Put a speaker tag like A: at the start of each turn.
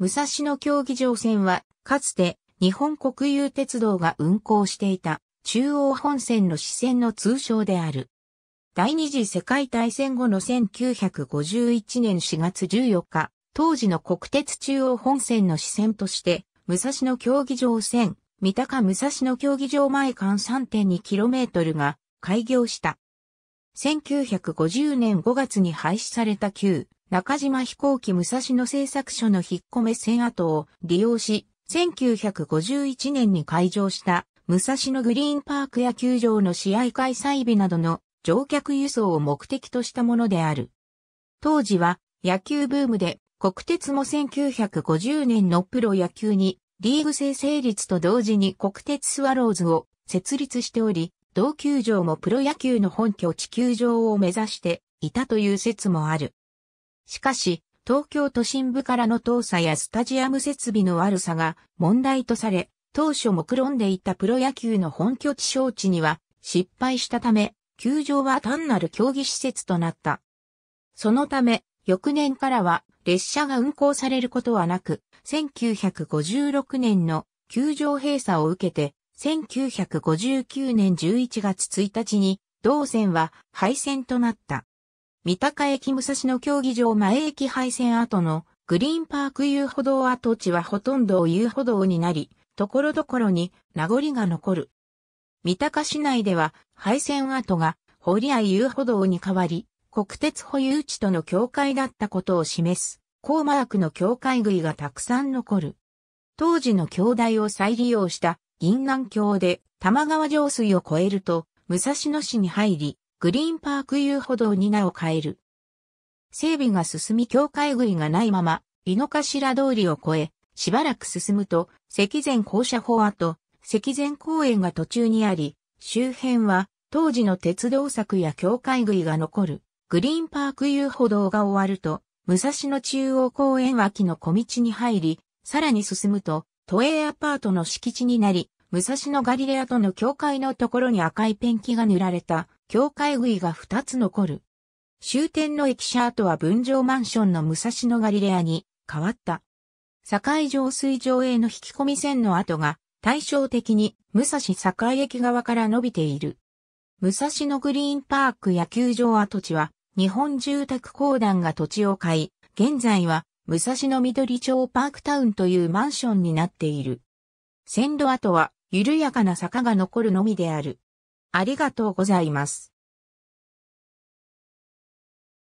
A: 武蔵野競技場線は、かつて日本国有鉄道が運行していた中央本線の支線の通称である。第二次世界大戦後の1951年4月14日、当時の国鉄中央本線の支線として、武蔵野競技場線、三鷹武蔵野競技場前間 3.2km が開業した。1950年5月に廃止された旧中島飛行機武蔵野製作所の引っ込め線跡を利用し、1951年に開場した武蔵野グリーンパーク野球場の試合開催日などの乗客輸送を目的としたものである。当時は野球ブームで国鉄も1950年のプロ野球にリーグ制成立と同時に国鉄スワローズを設立しており、同球場もプロ野球の本拠地球場を目指していたという説もある。しかし、東京都心部からの遠さやスタジアム設備の悪さが問題とされ、当初目論んでいたプロ野球の本拠地招致には失敗したため、球場は単なる競技施設となった。そのため、翌年からは列車が運行されることはなく、1956年の球場閉鎖を受けて、1959年11月1日に同線は廃線となった。三鷹駅武蔵野競技場前駅廃線跡のグリーンパーク遊歩道跡地はほとんどを遊歩道になり、ところどころに名残が残る。三鷹市内では廃線跡が堀合遊歩道に変わり、国鉄保有地との境界だったことを示す、高マークの境界杭がたくさん残る。当時の京台を再利用した銀南橋で玉川上水を越えると武蔵野市に入り、グリーンパーク遊歩道に名を変える。整備が進み境界杭がないまま、井の頭通りを越え、しばらく進むと、石前校舎法跡、石前公園が途中にあり、周辺は当時の鉄道柵や境界杭が残る、グリーンパーク遊歩道が終わると、武蔵野中央公園脇の小道に入り、さらに進むと、都営アパートの敷地になり、武蔵野ガリレアとの境界のところに赤いペンキが塗られた境界杭が2つ残る。終点の駅舎跡は分譲マンションの武蔵野ガリレアに変わった。境上水上への引き込み線の跡が対照的に武蔵境駅側から伸びている。武蔵野グリーンパーク野球場跡地は日本住宅公団が土地を買い、現在は武蔵野緑町パークタウンというマンションになっている。線路跡は緩やかな坂が残るのみである。ありがとうございます。